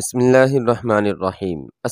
बसमीम अल्लाम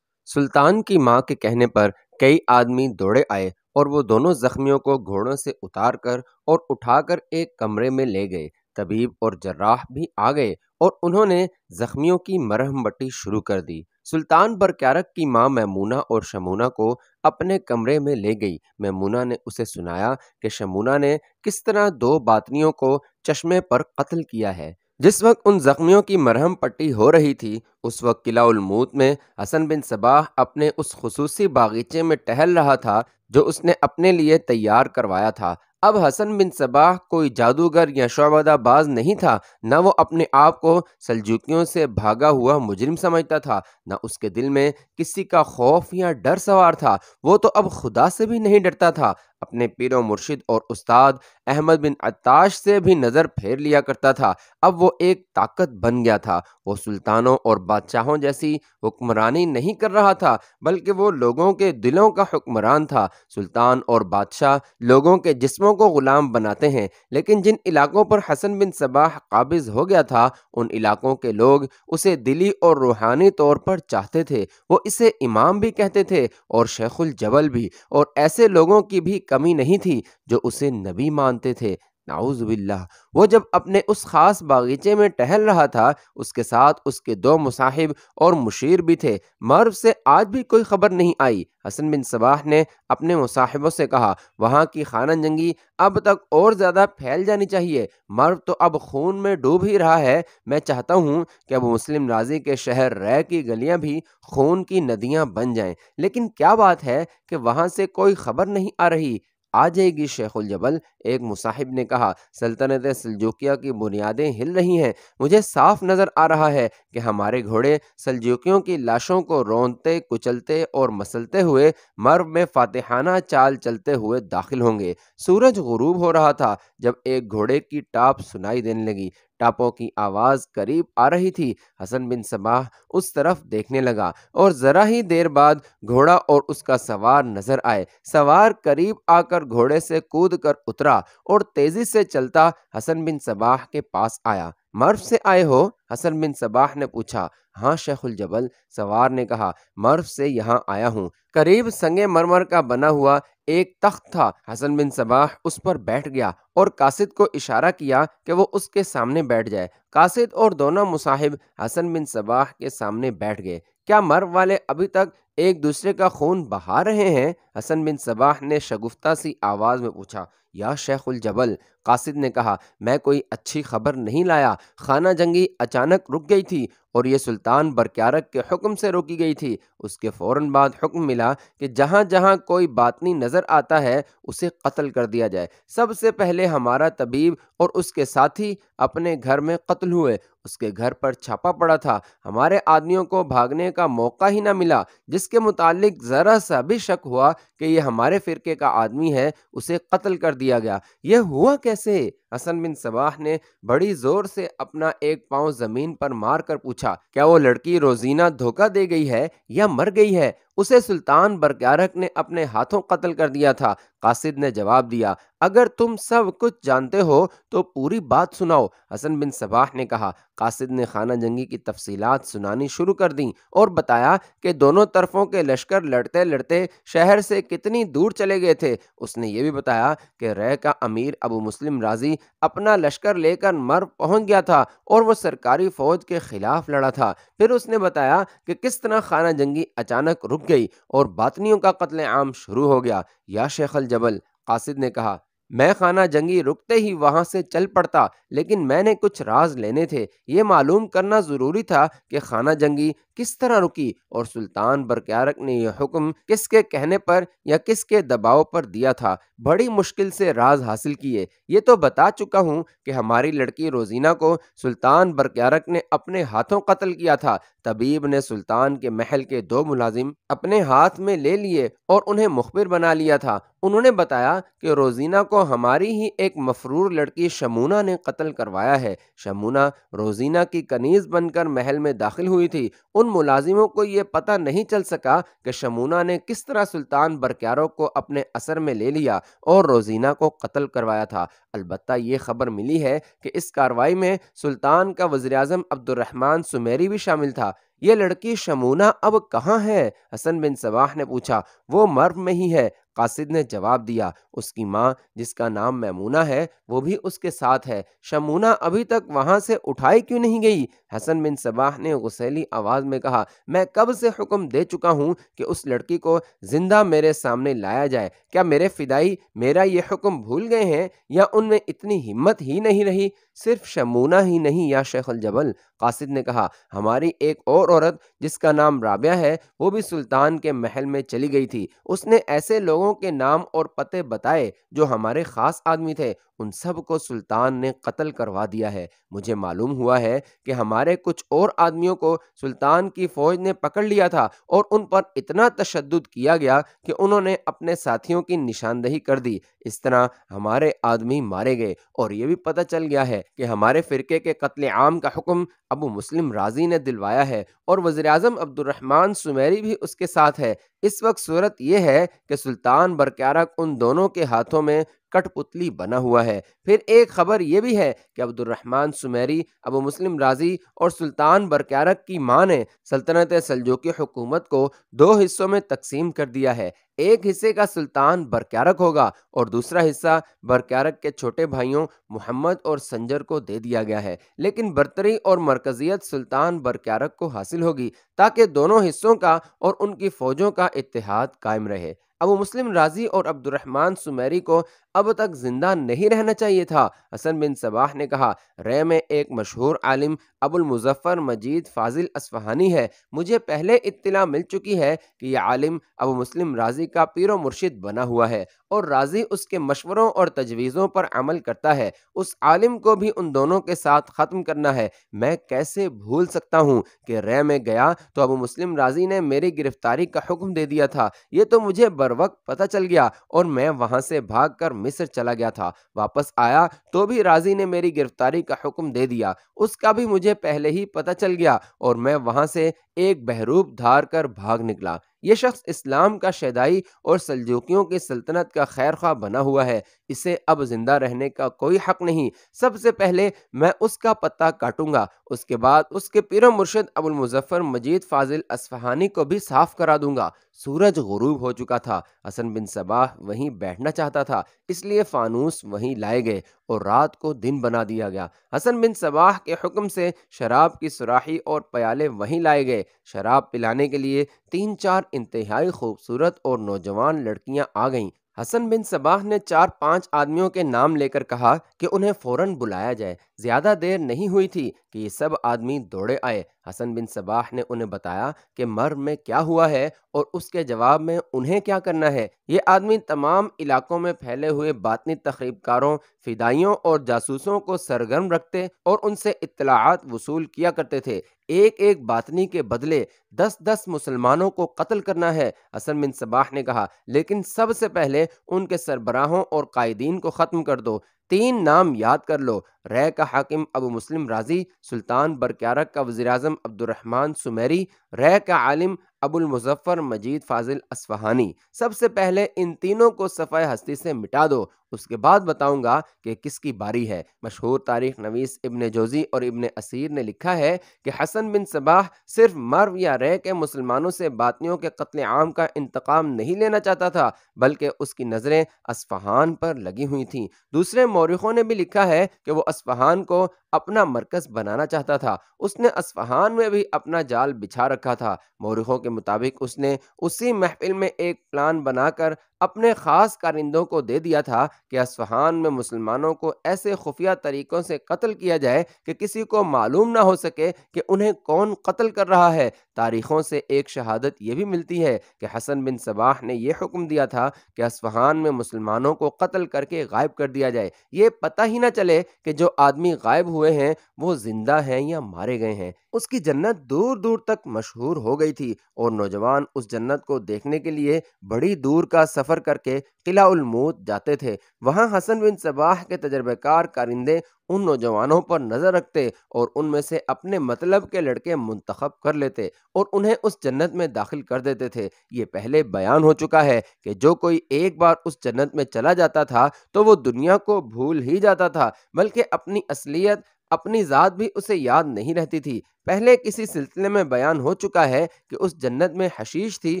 सुल्तान की माँ के कहने पर कई आदमी दौड़े आए और वो दोनों जख्मियों को घोड़ों से उतार कर और उठाकर एक कमरे में ले गए तबीब और जर्राह भी आ गए और उन्होंने जख्मियों की मरहम बट्टी शुरू कर दी सुल्तान बरक्यारक की माँ मैमूना और शमूना को अपने कमरे में ले गई मैमूना ने उसे सुनाया कि शमूना ने किस तरह दो बातनियों को चश्मे पर कत्ल किया है जिस वक्त उन जख्मियों की मरहम पट्टी हो रही थी उस वक्त किला उलमूत में हसन बिन सबाह अपने उस खसूसी बागीचे में टहल रहा था जो उसने अपने लिए तैयार करवाया था अब हसन बिन सबाह कोई जादूगर या शोबदाबाज नहीं था न वो अपने आप को सलजुकियों से भागा हुआ मुजरिम समझता था न उसके दिल में किसी का खौफ या डर सवार था वो तो अब खुदा से भी नहीं डरता था अपने पीरों मुर्शिद और उस्ताद अहमद बिन अताश से भी नज़र फेर लिया करता था अब वो एक ताकत बन गया था वो सुल्तानों और बादशाहों जैसी हुक्मरानी नहीं कर रहा था बल्कि वो लोगों के दिलों का हुक्मरान था सुल्तान और बादशाह लोगों के जिस्मों को ग़ुलाम बनाते हैं लेकिन जिन इलाकों पर हसन बिन सबाह काबिज़ हो गया था उन इलाकों के लोग उसे दिली और रूहानी तौर पर चाहते थे वो इसे इमाम भी कहते थे और शेखुल जबल भी और ऐसे लोगों की भी कमी नहीं थी जो उसे नबी मानते थे नाउज़बिल्ला वो जब अपने उस ख़ास बागीचे में टहल रहा था उसके साथ उसके दो मुसाहिब और मुशीर भी थे मर्व से आज भी कोई ख़बर नहीं आई हसन बिन सबाह ने अपने मुसाहिबों से कहा वहाँ की खाना जंगी अब तक और ज़्यादा फैल जानी चाहिए मर्व तो अब खून में डूब ही रहा है मैं चाहता हूँ कि अब मुस्लिम राजी के शहर रह की गलियाँ भी खून की नदियाँ बन जाएं लेकिन क्या बात है कि वहाँ से कोई ख़बर नहीं आ रही आ जाएगी शेखुल जबल एक मुसाहिब ने कहा सल्तनत सलजोकिया की बुनियादें हिल रही हैं मुझे साफ नज़र आ रहा है कि हमारे घोड़े सलजोकियों की लाशों को रोनते कुचलते और मसलते हुए मर्व में फातेहाना चाल चलते हुए दाखिल होंगे सूरज गुरूब हो रहा था जब एक घोड़े की टाप सुनाई देने लगी टापों की आवाज़ करीब आ रही थी हसन बिन सबाह उस तरफ देखने लगा और ज़रा ही देर बाद घोड़ा और उसका सवार नज़र आए सवार करीब आकर घोड़े से कूद कर उतरा और तेज़ी से चलता हसन बिन सबाह के पास आया मर्फ से आए हो हसन बिन सबाह ने पूछा हाँ शेखुल जबल सवार ने कहा मर्फ से यहाँ आया हूँ करीब संगे मरमर का बना हुआ एक तख्त था हसन बिन सबाह उस पर बैठ गया और कासिद को इशारा किया कि वो उसके सामने बैठ जाए कासिद और दोनों मुसाहिब हसन बिन सबाह के सामने बैठ गए क्या मर्व वाले अभी तक एक दूसरे का खून बहा रहे हैं हसन बिन सबाह ने शगुफ्ता सी आवाज़ में पूछा या शेखुल जबल कासिद ने कहा मैं कोई अच्छी खबर नहीं लाया खाना जंगी अचानक रुक गई थी और ये सुल्तान बरक्यारक के हुक्म से रोकी गई थी उसके फ़ौर बाद हुक्म मिला कि जहाँ जहाँ कोई बातनी नज़र आता है उसे कत्ल कर दिया जाए सबसे पहले हमारा तबीब और उसके साथी अपने घर में कत्ल हुए उसके घर पर छापा पड़ा था हमारे आदमियों को भागने का मौका ही ना मिला जिसके मुतालिक ज़रा सा भी शक हुआ कि ये हमारे फ़िरके का आदमी है उसे कत्ल कर दिया दिया गया यह हुआ कैसे हसन बिन सबाह ने बड़ी जोर से अपना एक पांव जमीन पर मार कर पूछा क्या वो लड़की रोजीना धोखा दे गई है या मर गई है उसे सुल्तान बरक्यारक ने अपने हाथों कत्ल कर दिया था कासिद ने जवाब दिया अगर तुम सब कुछ जानते हो तो पूरी बात सुनाओ हसन बिन सबाह ने कहा कासिद ने खाना जंगी की तफसीलात सुनानी शुरू कर दी और बताया कि दोनों तरफों के लश्कर लड़ते लड़ते शहर से कितनी दूर चले गए थे उसने ये भी बताया कि रह का अमीर अबू मुस्लिम राजी अपना लश्कर लेकर मर पहुंच गया था और वो सरकारी फौज के खिलाफ लड़ा था फिर उसने बताया कि किस तरह खाना जंगी अचानक रुक गई और बातनियों का कत्ल आम शुरू हो गया या शेखल जबल कासिद ने कहा मैं खाना जंगी रुकते ही वहां से चल पड़ता लेकिन मैंने कुछ राज लेने थे ये मालूम करना ज़रूरी था कि खाना जंगी किस तरह रुकी और सुल्तान बरक्यारक ने यह हुक्म किसके कहने पर या किसके दबाव पर दिया था बड़ी मुश्किल से राज हासिल किए ये तो बता चुका हूँ कि हमारी लड़की रोजीना को सुल्तान बरक्यारक ने अपने हाथों कत्ल किया था तबीब ने सुल्तान के महल के दो मुलाजिम अपने हाथ में ले लिए और उन्हें मुखबिर बना लिया था उन्होंने बताया कि रोजीना को हमारी ही एक मफरूर लड़की शमूना ने कत्ल करवाया है शमूना रोजीना की कनीज बनकर महल में दाखिल हुई थी उन उन मुलाजिमों को यह पता नहीं चल सका कि शमूना ने किस तरह सुल्तान बरक्यारों को अपने असर में ले लिया और रोजीना को कत्ल करवाया था अलबत् ये खबर मिली है कि इस कार्रवाई में सुल्तान का वजीर अजम अब्दुलरहमान सुमेरी भी शामिल था ये लड़की शमूना अब कहाँ है हसन बिन सबाह ने पूछा वो मर्व में ही है कासिद ने जवाब दिया उसकी माँ जिसका नाम मैमूना है वो भी उसके साथ है शमूना अभी तक वहाँ से उठाई क्यों नहीं गई हसन बिन सबाह ने गुसैली आवाज़ में कहा मैं कब से हुक्म दे चुका हूँ कि उस लड़की को ज़िंदा मेरे सामने लाया जाए क्या मेरे फिदाई मेरा ये हुक्म भूल गए हैं या उनमें इतनी हिम्मत ही नहीं रही सिर्फ शमूना ही नहीं या शेखल जबल कासिद ने कहा हमारी एक और और औरत जिसका नाम राबिया है वो भी सुल्तान के महल में चली गई थी उसने ऐसे लोगों के नाम और पते बताए जो हमारे खास आदमी थे उन सब को सुल्तान ने कत्ल करवा दिया है मुझे मालूम हुआ है कि हमारे कुछ और आदमियों को सुल्तान की फौज ने पकड़ लिया था और उन पर इतना तशद किया गया कि उन्होंने अपने साथियों की निशानदेही कर दी इस तरह हमारे आदमी मारे गए और ये भी पता चल गया है कि हमारे फिरके के आम का हुक्म अबू मुस्लिम राजी ने दिलवाया है और वजीर अजम अब्दुलरहमान सुमेरी भी उसके साथ है इस वक्त सूरत यह है कि सुल्तान बरक्यारक उन दोनों के हाथों में कठपुतली बना हुआ है फिर एक खबर यह भी है कि अब्दुलरहमान सुमेरी अबू मुस्लिम राजी और सुल्तान बरक्यारक की मां ने सल्तनत सलजोकी हुकूमत को दो हिस्सों में तकसीम कर दिया है एक हिस्से का सुल्तान बरक्यारक होगा और दूसरा हिस्सा बरक्यारक के छोटे भाइयों मोहम्मद और संजर को दे दिया गया है लेकिन बरतरी और मरकजियत सुल्तान बरक्यारक को हासिल होगी ताकि दोनों हिस्सों का और उनकी फौजों का इतिहाद कायम रहे अबू मुस्लिम राजी और अब्दुलरहमान सुमेरी को अब तक जिंदा नहीं रहना चाहिए था हसन बिन सबाह ने कहा रे में एक मशहूर आलिम अबुल मुजफ्फर मजीद फाजिल असफहानी है मुझे पहले इत्तला मिल चुकी है कि यह आलिम अबू मुस्लिम राजी का पीर मुर्शिद बना हुआ है और राजी उसके मशवरों और तजवीज़ों पर अमल करता है उस आलिम को भी उन दोनों के साथ ख़त्म करना है मैं कैसे भूल सकता हूँ कि रे में गया तो अबू मुस्लिम राजी ने मेरी गिरफ्तारी का हुक्म दे दिया था ये तो मुझे पर वक्त पता चल गया और मैं वहां से भागकर मिस्र चला गया था वापस आया तो भी राजी ने मेरी गिरफ्तारी का हुक्म दे दिया उसका भी मुझे पहले ही पता चल गया और मैं वहां से एक बहरूप धार कर भाग निकला ये शख्स इस्लाम का शदाई और सलजोकियों की सल्तनत का खैर खा बना हुआ है इसे अब जिंदा रहने का कोई हक नहीं सबसे पहले मैं उसका पत्ता काटूंगा उसके बाद उसके पीर मुर्शद अबुल मुजफ्फर मजीद फाजिल असफहानी को भी साफ करा दूंगा सूरज गरूब हो चुका था हसन बिन सबाह वहीं बैठना चाहता था इसलिए फानूस वहीं लाए गए और रात को दिन बना दिया गया हसन बिन सबाह के हुक्म से शराब की सुराही और प्याले वहीं लाए गए शराब पिलाने के लिए तीन चार इंतहाई खूबसूरत और नौजवान लड़कियां आ गईं हसन बिन सबाह ने चार पांच आदमियों के नाम लेकर कहा कि उन्हें फौरन बुलाया जाए ज़्यादा देर नहीं हुई थी कि ये सब आदमी दौड़े आए हसन बिन सबाह ने उन्हें बताया कि मर में क्या हुआ है और उसके जवाब में उन्हें क्या करना है ये आदमी तमाम इलाकों में फैले हुए बातनी तकरीबकारों फिदाइयों और जासूसों को सरगर्म रखते और उनसे इतलाहत वसूल किया करते थे एक एक बातनी के बदले दस दस मुसलमानों को कत्ल करना है हसन बिन सबाह ने कहा लेकिन सबसे पहले उनके सरबराहों और कायदीन को ख़त्म कर दो तीन नाम याद कर लो रे का हाकिम अबू मुस्लिम राजी सुल्तान बरक्यारक का वज़ी अजम अब्दुलरहमान सुमेरी रे का आलिम अबुल मुजफ्फर मजीद फाजिल असफहानी सबसे पहले इन तीनों को सफ़ा हस्ती से मिटा दो उसके बाद बताऊंगा कि किसकी बारी है मशहूर तारीख नवीस इबन जोजी और इबन असीर ने लिखा है कि हसन बिन सबाह सिर्फ मर्व या रह के मुसलमानों से बातियों के कत्ल आम का इंतकाम नहीं लेना चाहता था बल्कि उसकी नज़रें असफहान पर लगी हुई थी दूसरे मौरखों ने भी लिखा है कि वो असफहान को अपना मरकज़ बनाना चाहता था उसने असफहान में भी अपना जाल बिछा रखा था मौरखों के मुताबिक उसने उसी महफिल में एक प्लान बनाकर अपने खास कारिंदों को दे दिया था कि असफहान में मुसलमानों को ऐसे खुफिया तरीकों से कत्ल किया जाए कि किसी को मालूम ना हो सके कि उन्हें कौन कत्ल कर रहा है तारीखों से एक शहादत यह भी मिलती है कि हसन बिन सबाह ने यह हुक्म दिया था कि असफहान में मुसलमानों को कत्ल करके गायब कर दिया जाए ये पता ही ना चले कि जो आदमी गायब हुए हैं वो जिंदा हैं या मारे गए हैं उसकी जन्नत दूर दूर तक मशहूर हो गई थी और नौजवान उस जन्नत को देखने के लिए बड़ी दूर का सफ़र करके किलाउलमूत जाते थे वहाँ हसन बिन सबाह के तजर्बेकार कारिंदे उन नौजवानों पर नज़र रखते और उनमें से अपने मतलब के लड़के मुंतखब कर लेते और उन्हें उस जन्नत में दाखिल कर देते थे ये पहले बयान हो चुका है कि जो कोई एक बार उस जन्नत में चला जाता था तो वो दुनिया को भूल ही जाता था बल्कि अपनी असलियत अपनी ज़ात भी उसे याद नहीं रहती थी पहले किसी सिलसिले में बयान हो चुका है कि उस जन्नत में हशीश थी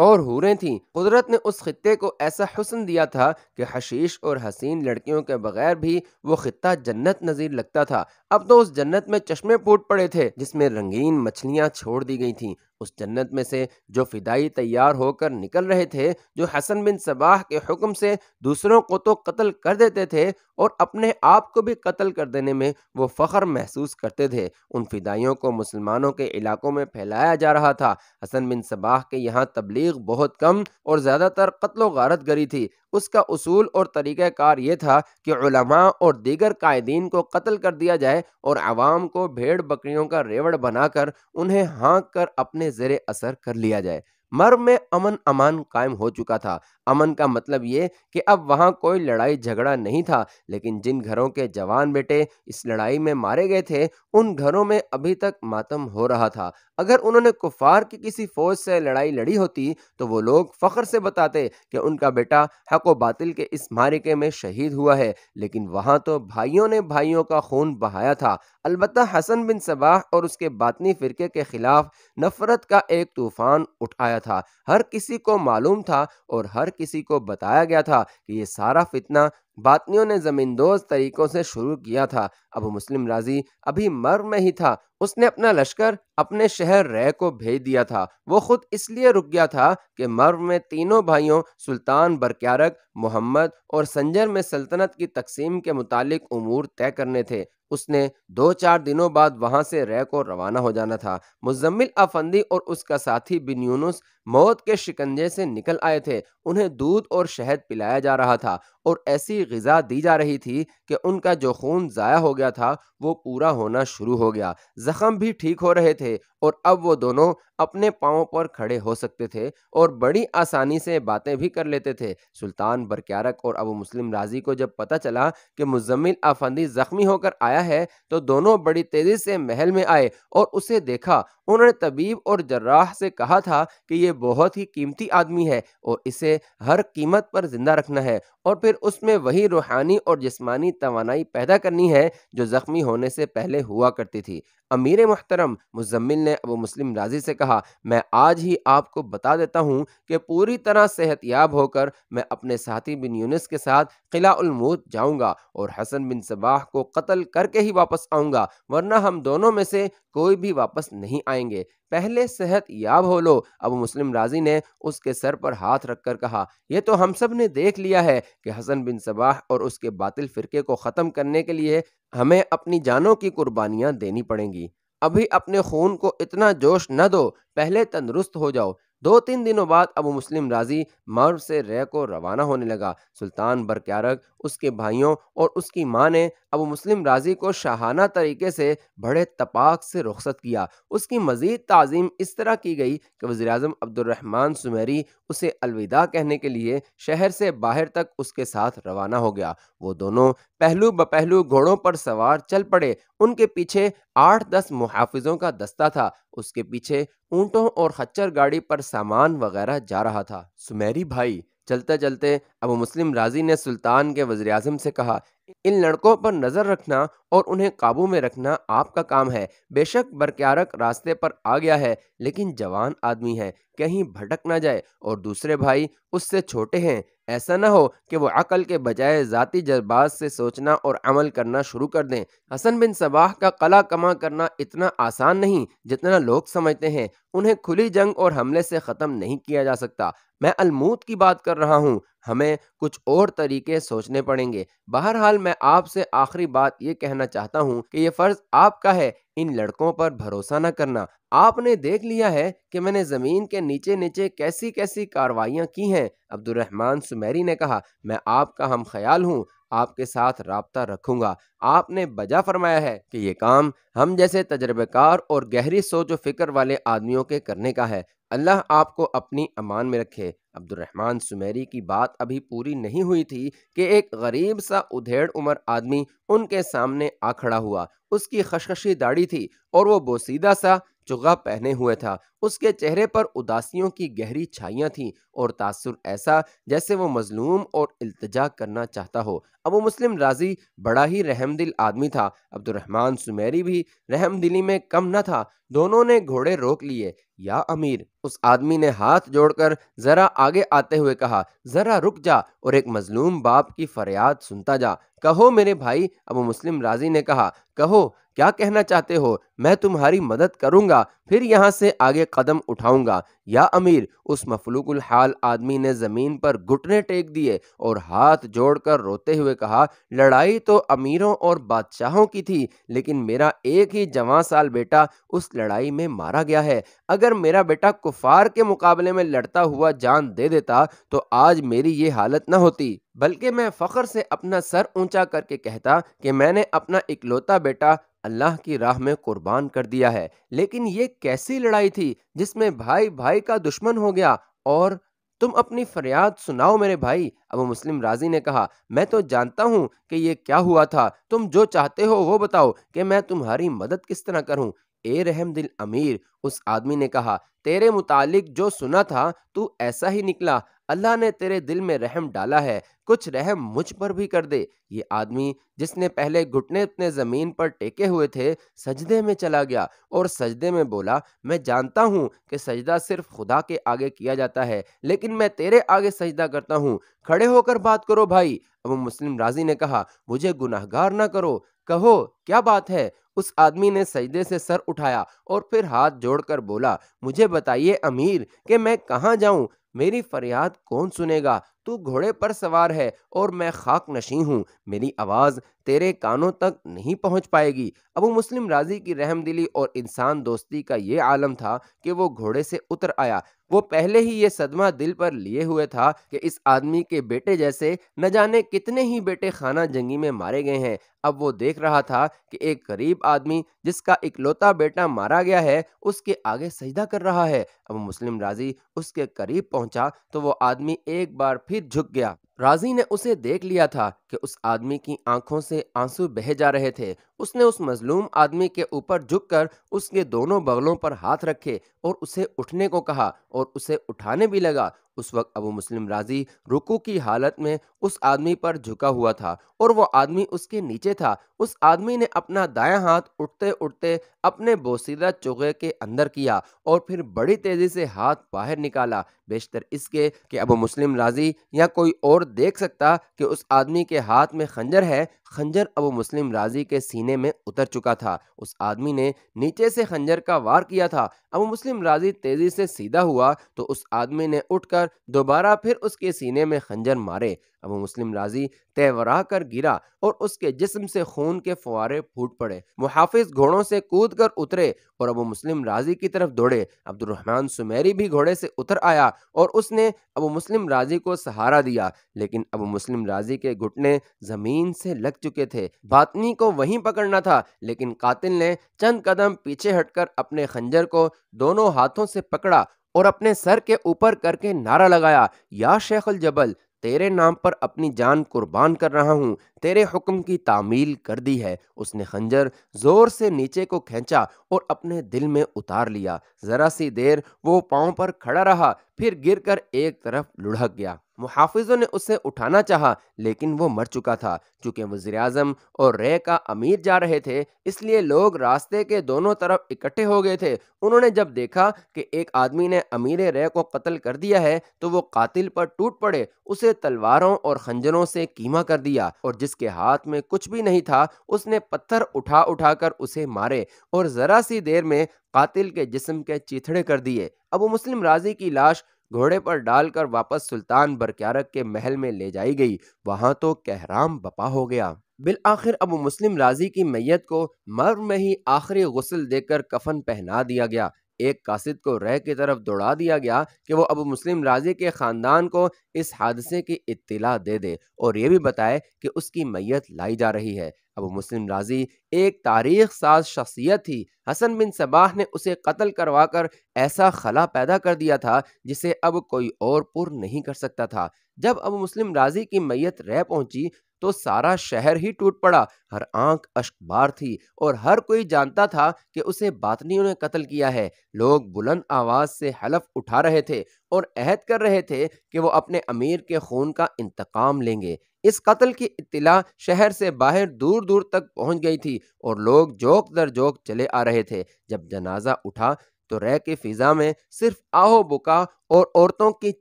और हूरें थीं कुदरत ने उस खत्े को ऐसा हसन दिया था कि हशीश और हसीन लड़कियों के बगैर भी वो खत्ता जन्नत नज़ीर लगता था अब तो उस जन्नत में चश्मे फूट पड़े थे जिसमें रंगीन मछलियां छोड़ दी गई थीं उस जन्नत में से जो फिदाई तैयार होकर निकल रहे थे जो हसन बिन सबाह के हुक्म से दूसरों को तो कत्ल कर देते थे और अपने आप को भी कत्ल कर देने में वो फ़ख्र महसूस करते थे उन फिदाइयों को मुसलमानों के इलाकों में फैलाया जा रहा था हसन बिन सबाह के यहाँ तबलीग बहुत कम और ज़्यादातर कत्लो गारत गरी थी उसका असूल और तरीक़ार ये था कि और दीगर कायदीन को कत्ल कर दिया जाए और आवाम को भेड़ बकरियों का रेवड़ बनाकर उन्हें हाँक कर अपने ज़र असर कर लिया जाए मर में अमन अमान कायम हो चुका था अमन का मतलब ये कि अब वहाँ कोई लड़ाई झगड़ा नहीं था लेकिन जिन घरों के जवान बेटे इस लड़ाई में मारे गए थे उन घरों में अभी तक मातम हो रहा था अगर उन्होंने कुफार की किसी फौज से लड़ाई लड़ी होती तो वो लोग फ़ख्र से बताते कि उनका बेटा हक बातिल के इस मारिके में शहीद हुआ है लेकिन वहाँ तो भाइयों ने भाइयों का खून बहाया था अलबत् हसन बिन सबाह और उसके बातनी फ़िरके के ख़िलाफ़ नफ़रत का एक तूफ़ान उठाया था हर किसी को मालूम था और हर किसी को बताया गया था कि ये सारा फितना बातनियों ने ज़मींदोज तरीक़ों से शुरू किया था अब मुस्लिम राजी अभी मर्म में ही था उसने अपना लश्कर अपने शहर रह को भेज दिया था वो खुद इसलिए रुक गया था कि मर्व में तीनों भाइयों सुल्तान बरक्यारक मोहम्मद और संजर में सल्तनत की तकसीम के मुतालिक उमूर तय करने थे उसने दो चार दिनों बाद वहां से रह को रवाना हो जाना था मुजम्मिल अफंदी और उसका साथी बिन यूनुस मौत के शिकंजे से निकल आए थे उन्हें दूध और शहद पिलाया जा रहा था और ऐसी गज़ा दी जा रही थी कि उनका जो खून ज़ाया हो गया था वो पूरा होना शुरू हो गया जख्म भी ठीक हो रहे थे और अब वो दोनों अपने पाँव पर खड़े हो सकते थे और बड़ी आसानी से बातें भी कर लेते थे सुल्तान बरक्यारक और अबू मुस्लिम राजी को जब पता चला कि मुजम्मिल आफंदी जख्मी होकर आया है तो दोनों बड़ी तेज़ी से महल में आए और उसे देखा उन्होंने तबीब और जर्राह से कहा था कि ये बहुत ही कीमती आदमी है और इसे हर कीमत पर ज़िंदा रखना है और फिर उसमें वही रूहानी और जिस्मानी तोानाई पैदा करनी है जो ज़ख्मी होने से पहले हुआ करती थी अमीर मोहतरम मुजम्मिल ने अबू मुस्लिम राजी से कहा कहा मैं आज ही आपको बता देता हूँ कि पूरी तरह सेहत याब होकर मैं अपने साथी बिन यूनिस के साथ किलामौत जाऊँगा और हसन बिन सबाह को कत्ल करके ही वापस आऊँगा वरना हम दोनों में से कोई भी वापस नहीं आएंगे पहले सेहत याब हो लो अब मुस्लिम राजी ने उसके सर पर हाथ रखकर कहा यह तो हम सब ने देख लिया है कि हसन बिन सबाह और उसके बातिल फ़िरके को ख़त्म करने के लिए हमें अपनी जानों की कुर्बानियाँ देनी पड़ेंगी अभी अपने खून को इतना जोश न दो पहले तंदुरुस्त हो जाओ दो तीन दिनों बाद अब मुस्लिम राजी मर्व से रह को रवाना होने लगा सुल्तान बरक्यारक उसके भाइयों और उसकी माँ ने अब मुस्लिम राजी को शाहाना तरीके से बड़े तपाक से रुखसत किया उसकी मजीद तज़ीम इस तरह की गई कि वजी अजम अब्दुलरहमान सुमेरी उसे अलविदा कहने के लिए शहर से बाहर तक उसके साथ रवाना हो गया वो दोनों पहलू ब पहलू घोड़ों पर सवार चल पड़े उनके पीछे आठ दस मुहाफिजों का दस्ता था उसके पीछे ऊंटों और खच्चर गाड़ी पर सामान वगैरह जा रहा था सुमेरी भाई चलते चलते अबू मुस्लिम राजी ने सुल्तान के वजर अजम से कहा इन लड़कों पर नज़र रखना और उन्हें काबू में रखना आपका काम है बेशक बरक्यारक रास्ते पर आ गया है लेकिन जवान आदमी है कहीं भटक ना जाए और दूसरे भाई उससे छोटे हैं ऐसा ना हो कि वो अकल के बजाय ज़ाती जज्बात से सोचना और अमल करना शुरू कर दें हसन बिन सबाह का कला कमा करना इतना आसान नहीं जितना लोग समझते हैं उन्हें खुली जंग और हमले से ख़त्म नहीं किया जा सकता मैं अलमूत की बात कर रहा हूँ हमें कुछ और तरीके सोचने पड़ेंगे बहरहाल मैं आपसे आखिरी बात ये कहना चाहता हूँ कि ये फ़र्ज़ आपका है इन लड़कों पर भरोसा न करना आपने देख लिया है कि मैंने ज़मीन के नीचे नीचे कैसी कैसी कार्रवाइयाँ की हैं अब्दुलरहमान सुमेरी ने कहा मैं आपका हम ख्याल हूँ आपके साथ रबता रखूंगा आपने बजा फरमाया है कि ये काम हम जैसे तजर्बेकार और गहरी सोच व फिक्र वाले आदमियों के करने का है अल्लाह आपको अपनी अमान में रखे अब्दुलरहमान सुमेरी की बात अभी पूरी नहीं हुई थी कि एक गरीब सा उधेड़ उम्र आदमी उनके सामने आ खड़ा हुआ उसकी खशखशी दाढ़ी थी और वो बोसीदा सा चुगा पहने हुए था उसके चेहरे पर उदासियों की गहरी छाइयाँ थीं और तासर ऐसा जैसे वो मजलूम और अल्तजा करना चाहता हो अबू मुस्लिम राजी बड़ा ही रहमदिल आदमी था अब्दुलरहमान सुमेरी भी रहमदिली में कम न था दोनों ने घोड़े रोक लिए या अमीर उस आदमी ने हाथ जोड़कर ज़रा आगे आते हुए कहा ज़रा रुक जा और एक मजलूम बाप की फरियाद सुनता जा कहो मेरे भाई अबू मुस्लिम राजी ने कहा कहो क्या कहना चाहते हो मैं तुम्हारी मदद करूंगा फिर यहाँ से आगे कदम उठाऊंगा या अमीर उस मफलूकुल हाल आदमी ने ज़मीन पर घुटने टेक दिए और हाथ जोड़कर रोते हुए कहा लड़ाई तो अमीरों और बादशाहों की थी लेकिन मेरा एक ही जवां साल बेटा उस लड़ाई में मारा गया है अगर मेरा बेटा कुफार के मुकाबले में लड़ता हुआ जान दे देता तो आज मेरी ये हालत ना होती बल्कि मैं फ़ख्र से अपना सर ऊंचा करके कहता कि मैंने अपना इकलौता बेटा अल्लाह की राह में कुर्बान कर दिया है लेकिन ये कैसी लड़ाई थी जिसमें भाई भाई का दुश्मन हो गया और तुम अपनी फरियाद सुनाओ मेरे भाई अब मुस्लिम राजी ने कहा मैं तो जानता हूँ कि ये क्या हुआ था तुम जो चाहते हो वो बताओ कि मैं तुम्हारी मदद किस तरह करूँ ए रहम दिल अमीर उस आदमी ने कहा तेरे मुतालिक जो सुना था तू ऐसा ही निकला अल्लाह ने तेरे दिल में रहम डाला है कुछ रहम मुझ पर भी कर दे ये आदमी जिसने पहले घुटने अपने ज़मीन पर टेके हुए थे सजदे में चला गया और सजदे में बोला मैं जानता हूँ कि सजदा सिर्फ खुदा के आगे किया जाता है लेकिन मैं तेरे आगे सजदा करता हूँ खड़े होकर बात करो भाई अब मुस्लिम राजी ने कहा मुझे गुनाहगार ना करो कहो क्या बात है उस आदमी ने सजदे से सर उठाया और फिर हाथ जोड़कर बोला मुझे बताइए अमीर कि मैं कहाँ जाऊँ मेरी फरियाद कौन सुनेगा तू घोड़े पर सवार है और मैं खाक नशी हूँ मेरी आवाज़ तेरे कानों तक नहीं पहुँच पाएगी अबू मुस्लिम राजी की रहमदिली और इंसान दोस्ती का ये आलम था कि वो घोड़े से उतर आया वो पहले ही ये सदमा दिल पर लिए हुए था कि इस आदमी के बेटे जैसे न जाने कितने ही बेटे खाना जंगी में मारे गए हैं अब वो देख रहा था कि एक गरीब आदमी जिसका इकलौता बेटा मारा गया है उसके आगे सजदा कर रहा है अब मुस्लिम राजी उसके करीब पहुंचा तो वो आदमी एक बार फिर झुक गया राजी ने उसे देख लिया था कि उस आदमी की आंखों से आंसू बह जा रहे थे उसने उस मजलूम आदमी के ऊपर झुककर उसके दोनों बगलों पर हाथ रखे और उसे उठने को कहा और उसे उठाने भी लगा उस वक्त अबू मुस्लिम राजी रुकू की हालत में उस आदमी पर झुका हुआ था और वो आदमी उसके नीचे था उस आदमी ने अपना दायां हाथ उठते उठते अपने बोसीदा चोगे के अंदर किया और फिर बड़ी तेज़ी से हाथ बाहर निकाला बेशतर इसके कि अबू मुस्लिम राजी या कोई और देख सकता कि उस आदमी के हाथ में खंजर है खंजर अब मुस्लिम राजी के सीने में उतर चुका था उस आदमी ने नीचे से खंजर का वार किया था अब मुस्लिम राजी तेजी से सीधा हुआ तो उस आदमी ने उठकर दोबारा फिर उसके सीने में खंजर मारे अबू मुस्लिम राजी तेवरा कर गिरा और उसके जिस्म से खून के फुहारे फूट पड़े मुहाफिज घोड़ों से कूद कर उतरे और अबू मुस्लिम राजी की तरफ दौड़े अब्दुलरहमान सुमेरी भी घोड़े से उतर आया और उसने अबू मुस्लिम राजी को सहारा दिया लेकिन अबू मुस्लिम राजी के घुटने ज़मीन से लग चुके थे बातनी को वहीं पकड़ना था लेकिन कातिल ने चंद कदम पीछे हटकर अपने खंजर को दोनों हाथों से पकड़ा और अपने सर के ऊपर करके नारा लगाया या शेखल जबल तेरे नाम पर अपनी जान कुर्बान कर रहा हूँ तेरे हुक्म की तामील कर दी है उसने खंजर जोर से नीचे को खींचा और अपने दिल में उतार लिया जरा सी देर वो पाँव पर खड़ा रहा फिर गिरकर एक तरफ लुढ़क गया मुहाफिजों ने उसे उठाना चाहा लेकिन वो मर चुका था चूंकि वजी अजम और रे का अमीर जा रहे थे इसलिए लोग रास्ते के दोनों तरफ इकट्ठे हो गए थे उन्होंने जब देखा कि एक आदमी ने अमीर रे को कत्ल कर दिया है तो वो कातिल पर टूट पड़े उसे तलवारों और खंजरों से कीमा कर दिया और जिसके हाथ में कुछ भी नहीं था उसने पत्थर उठा कर उसे मारे और ज़रा सी देर में कातिल के जिसम के चीथड़े कर दिए अब मुस्लिम राजी की लाश घोड़े पर डालकर वापस सुल्तान बरक्यारक के महल में ले जाई गई वहां तो कहराम बपा हो गया बिल आखिर अब मुस्लिम राजी की मैयत को मर में ही आखिरी गसल देकर कफन पहना दिया गया एक कासिद को रह की तरफ दौड़ा दिया गया कि वो अब मुस्लिम राजी के ख़ानदान को इस हादसे की इत्तला दे दे और ये भी बताए कि उसकी मैयत लाई जा रही है अब मुस्लिम राजी एक तारीख साज शख्सियत थी हसन बिन सबाह ने उसे कत्ल करवा कर ऐसा खला पैदा कर दिया था जिसे अब कोई और पुर नहीं कर सकता था जब अब मुस्लिम राजी की मैयत रह पहुंची तो सारा शहर ही टूट पड़ा हर आंख अश्कबार थी और हर कोई जानता था कि उसे बातनियों ने कत्ल किया है लोग बुलंद आवाज से हलफ उठा रहे थे और अहद कर रहे थे कि वो अपने अमीर के खून का इंतकाम लेंगे इस कत्ल की इतला शहर से बाहर दूर दूर तक पहुंच गई थी और लोग जोक दर जोक चले आ रहे थे जब जनाजा उठा तो रह के फिजा में सिर्फ आहो बुका और औरतों की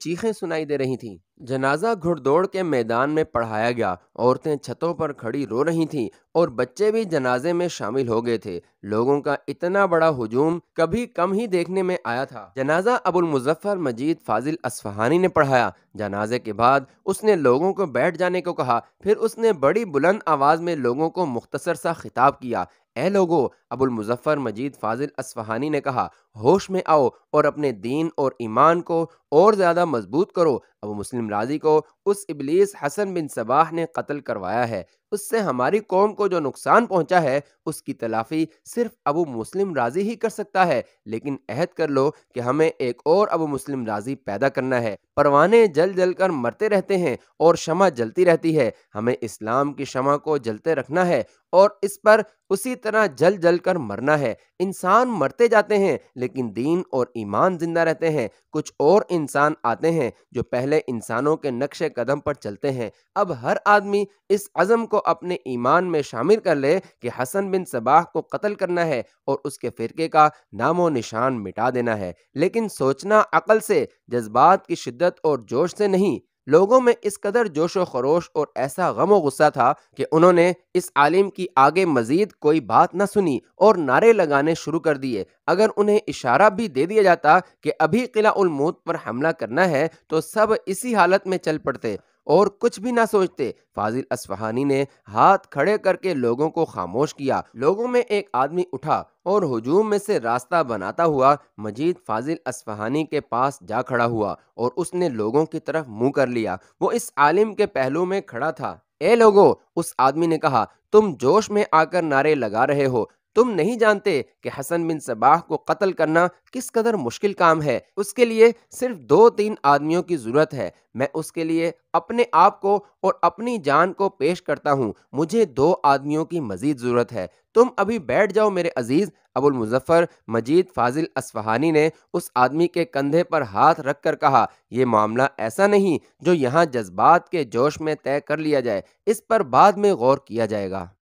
चीखें सुनाई दे रही थीं जनाजा घुड़दौड़ के मैदान में पढ़ाया गया औरतें छतों पर खड़ी रो रही थीं और बच्चे भी जनाजे में शामिल हो गए थे लोगों का इतना बड़ा हजूम कभी कम ही देखने में आया था जनाजा अबुल मुजफ्फर मजीद फाजिल असफहानी ने पढ़ाया जनाजे के बाद उसने लोगों को बैठ जाने को कहा फिर उसने बड़ी बुलंद आवाज़ में लोगों को मुख्तसर सा खिताब किया ए लोगो अबुल मुजफ्फर मजीद फाजिल असफहानी ने कहा होश में आओ और अपने दीन और ईमान को और ज़्यादा मजबूत करो अब मुस्लिम राजी को उस इबलीस हसन बिन सबाह ने कत्ल करवाया है उससे हमारी कौम को जो नुकसान पहुंचा है उसकी तलाफी सिर्फ अबू मुस्लिम राजी ही कर सकता है लेकिन अहद कर लो कि हमें एक और अबू मुस्लिम राजी पैदा करना है परवाने जल जल कर मरते रहते हैं और शमा जलती रहती है हमें इस्लाम की शमा को जलते रखना है और इस पर उसी तरह जल जल कर मरना है इंसान मरते जाते हैं लेकिन दीन और ईमान जिंदा रहते हैं कुछ और इंसान आते हैं जो पहले इंसानों के नक्शे कदम पर चलते हैं अब हर आदमी इस अज़म को अपने ईमान में शामिल कर ले कि हसन बिन सबाह को कत्ल करना है और उसके फ़िरके का नामो निशान मिटा देना है लेकिन सोचना अकल से जज्बात की शिद्दत और जोश से नहीं लोगों में इस कदर जोश व खरोश और ऐसा गम व गुस्सा था कि उन्होंने इस आलिम की आगे मजीद कोई बात न सुनी और नारे लगाने शुरू कर दिए अगर उन्हें इशारा भी दे दिया जाता कि अभी किला उलमूत पर हमला करना है तो सब इसी हालत में चल पड़ते और कुछ भी ना सोचते फाजिल असफहानी ने हाथ खड़े करके लोगों को खामोश किया लोगों में एक आदमी उठा और हजूम में से रास्ता बनाता हुआ मजीद फाजिल असफहानी के पास जा खड़ा हुआ और उसने लोगों की तरफ मुंह कर लिया वो इस आलिम के पहलू में खड़ा था ए लोगो उस आदमी ने कहा तुम जोश में आकर नारे लगा रहे हो तुम नहीं जानते कि हसन बिन सबाह को कत्ल करना किस कदर मुश्किल काम है उसके लिए सिर्फ दो तीन आदमियों की ज़रूरत है मैं उसके लिए अपने आप को और अपनी जान को पेश करता हूँ मुझे दो आदमियों की मज़ीद ज़रूरत है तुम अभी बैठ जाओ मेरे अजीज़ अबुल मुजफ्फर मजीद फाजिल असफहानी ने उस आदमी के कंधे पर हाथ रख कर कहा यह मामला ऐसा नहीं जो यहाँ जज्बात के जोश में तय कर लिया जाए इस पर बाद में गौर किया जाएगा